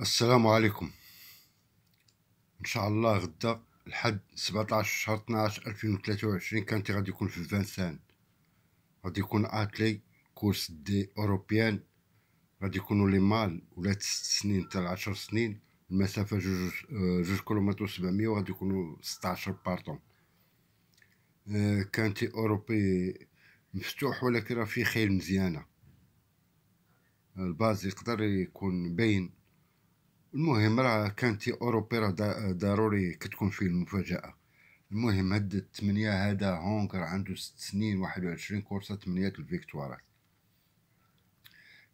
السلام عليكم ان شاء الله غدا لحد 17 شهر 12 2023 كانت غادي يكون في الفانسان غادي يكون اتلي كورس دي اوروبيان غادي يكونوا لي مال ولا 6 سنين حتى 10 سنين المسافه جوج جوج كيلومتر و700 وغادي يكونوا 16 بارطون آه، كانت اوروبي مفتوح ولكن راه فيه خيل مزيانه الباز يقدر يكون باين المهم راه كانت اوروبي راه ضروري كتكون فيه المفاجاه المهم هاد الثمانية هذا هونغ راه عنده ست سنين واحد وعشرين كورسة ثمانية الفيكتوارات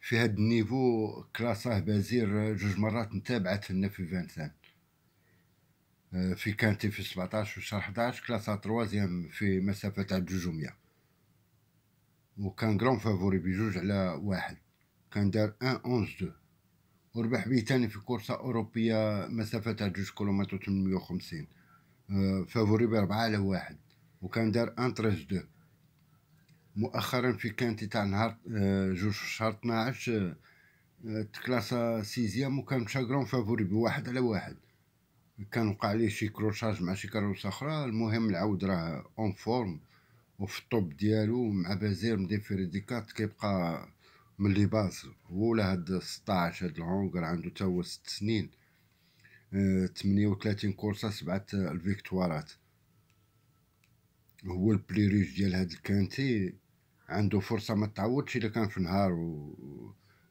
في هاد النيفو كلاصاه بازير جوج مرات نتابعت لنا في فانسان آه، في كانتي في سبعتاش و حداش كلاصا تروازيام في مسافة تاع جوج ومية وكان كرون فافوري بجوج على واحد كان دار ان اونز دو وربح به تاني في كورسة أوروبية مسافتها جوج كيلومتر و وخمسين آه، فافوري بأربعة على واحد وكان دار أن تريز دو مؤخرا في كانتي تاع نهار آه، جوج شهر 12 آه، تكلاسا سيزيام وكان كرون فافوري بواحد على واحد كان وقع عليه شي كروشاج مع شي كروسة أخرى المهم العود راه أون فورم وفي الطوب ديالو مع بازير مدير في ريديكات كيبقى من لي باز هو لهاد 16 هاد الهونغر عنده تا هو 6 سنين 38 آه، كورسه سبعة الفيكتوارات هو البليريج ديال هاد الكانتي عنده فرصة ما تعودش إلا كان في نهار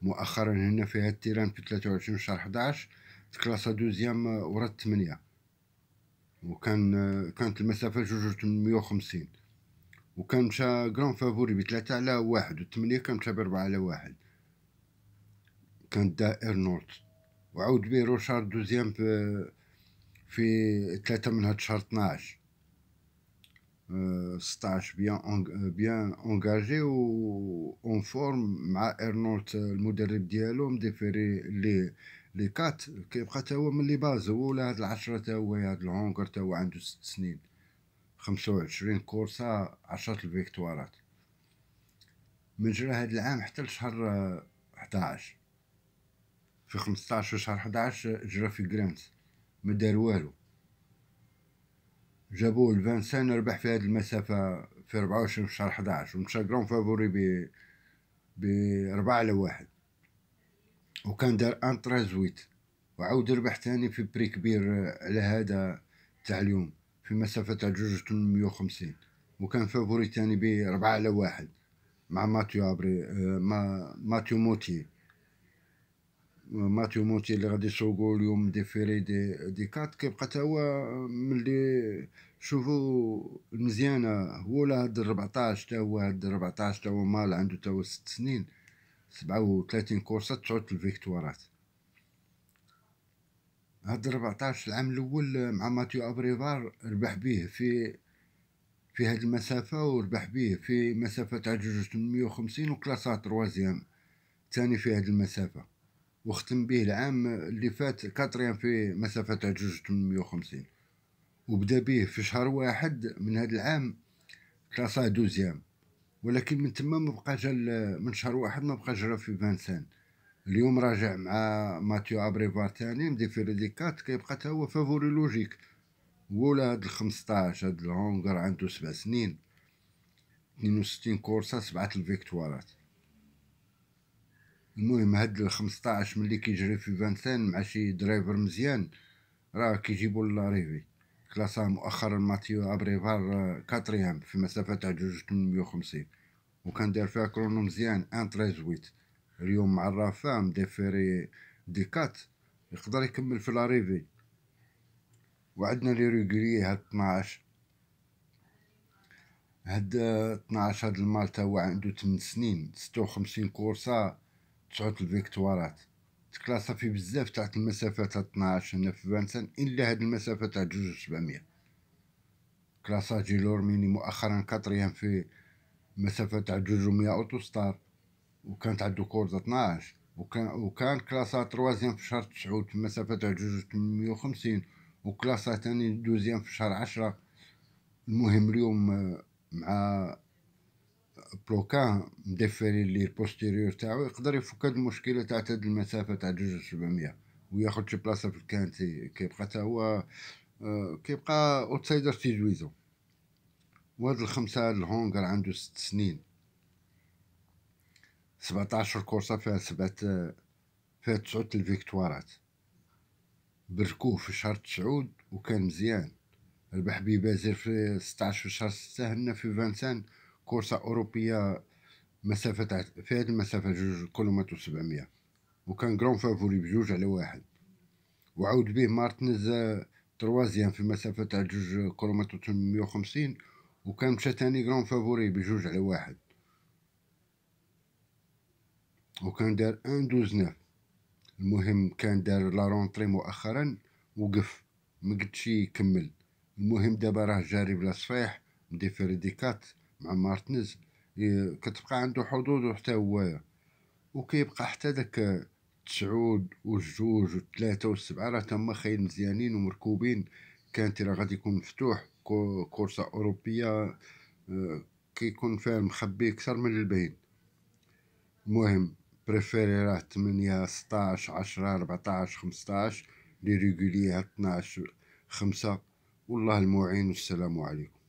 مؤخرا هنا فيها التيران في 23 شهر 11 تكلاسا دوزيام ورا 8 وكان آه، كانت المسافة جوج 850 وكان مشى كرون فافوري بثلاثة على واحد والثمانية كان مشى بربعة على واحد كان دا ايرنولد وعود بيه روشار دوزيام في في ثلاثة من هاد شهر 12 16 آه، بيان بيان اونجاجي و اون فورم مع ارنولد آه، المدرب ديالو مديفيري لي لي كات كيبقى تا هو من لي باز هو ولا هاد العشرة تا هو هاد العونكر تا هو عنده ست سنين خمسة وعشرين كورسة عشرة الفيكتوارات من جرى هاد العام حتى لشهر حداعش في خمسطاش شهر حداعش جرى في جرانس ما دار والو جابو الفانسان ربح في هاد المسافة في ربعة وعشرين في شهر حداعش ومشى جرون فافوري ب بربعة لواحد وكان دار ان ترازويت وعاود ربح تاني في بري كبير على هذا تاع اليوم في مسافة تاع جوج وتمن مية وخمسين وكان فافوري تاني بربعة على واحد مع ماتيو ابري آه، ما ماتيو موتي ماتيو موتي اللي غادي يسوقو اليوم دي فيري دي, دي كات كيبقى تا هو ملي شوفو مزيانة هو لا هاد ربعطاش تا هو هاد ربعطاش تا هو مال عندو تا هو ست سنين سبعة وثلاثين كورسة تسعود الفيكتوارات هاد 14 العام الاول مع ماتيو ابريفار ربح بيه في في هاد المسافه وربح بيه في مسافه تاع جوج وخمسين وكلاسا تروازيام تاني في هاد المسافه وختم به العام اللي فات كاتريام في مسافه تاع جوج وخمسين وبدا به في شهر واحد من هاد العام كلاسا دوزيام ولكن من تما مبقاش من شهر واحد مبقاش في فانسان اليوم راجع مع ماتيو ابريفار تاني مدي في كات كيبقى تا هو فافوري لوجيك ولا هاد ال15 هاد الهونغر عندو سبع سنين 62 وستين كورسا سبعة الفيكتوارات المهم هاد ال15 ملي كيجري في فانسان مع شي درايفر مزيان راه كيجيبو لاريفي كلاسا مؤخرا ماتيو ابريفار كاتريام في مسافة تاع جوج وخمسين وكان دار فيها كرونو مزيان ان تريز ويت اليوم مع الرافع مديفيري دي كات يقدر يكمل في لاريفي وعندنا لي ريغري هاد 12 هاد 12 هاد المال تا هو عنده 8 سنين 56 كورسا 9 الفيكتوارات تكلاسا في بزاف تاع المسافات تاع 12 هنا في فانسان الا هاد المسافة تاع 2700 كلاسا جيلور ميني مؤخرا كاتريان في مسافة تاع جوج ومية ستار وكانت عنده كورز 12 وكان وكان كلاسا تروازيام في شهر تسعود مسافة تاع جوج وثمانمية وخمسين وكلاسا تاني دوزيام في شهر عشرة المهم اليوم آه، مع بلوكان مدفري لي البوستيريور تاعو يقدر يفك هاد المشكلة تاع هاد المسافة تاع جوج وسبعمية وياخد شي بلاصة في الكانتي كيبقى تا هو آه، كيبقى اوتسايدر تيزويزو وهاد الخمسة هاد الهونغر عنده ست سنين 17 كورسة فيها سبعة فيها تسعود الفيكتوارات بركوه في شهر تسعود وكان مزيان ربح ببازير في 16 في شهر ستة هنا في فانسان كورسة أوروبية مسافة في هذه المسافة جوج كيلومتر وسبعمية وكان جرون فافوري بجوج على واحد وعاود بيه مارتنز آه، تروازيام في مسافة تاع جوج كيلومتر وثمانمية وخمسين وكان مشى تاني جرون فافوري بجوج على واحد وكان دار ان دوز ناف المهم كان دار لا رونطري مؤخرا وقف ما قدش يكمل المهم دابا راه جاري بلا صفيح دي فريديكات مع مارتنز كتبقى عنده حدود حتى هو وكيبقى حتى داك تسعود وجوج وثلاثة وسبعة راه تما خاين مزيانين ومركوبين كانت راه غادي يكون مفتوح كورسة أوروبية آه، كيكون فيها مخبي أكثر من البين المهم بريفيريرات 8 16 10 14 15 لي ريغوليها 12 5 والله المعين والسلام عليكم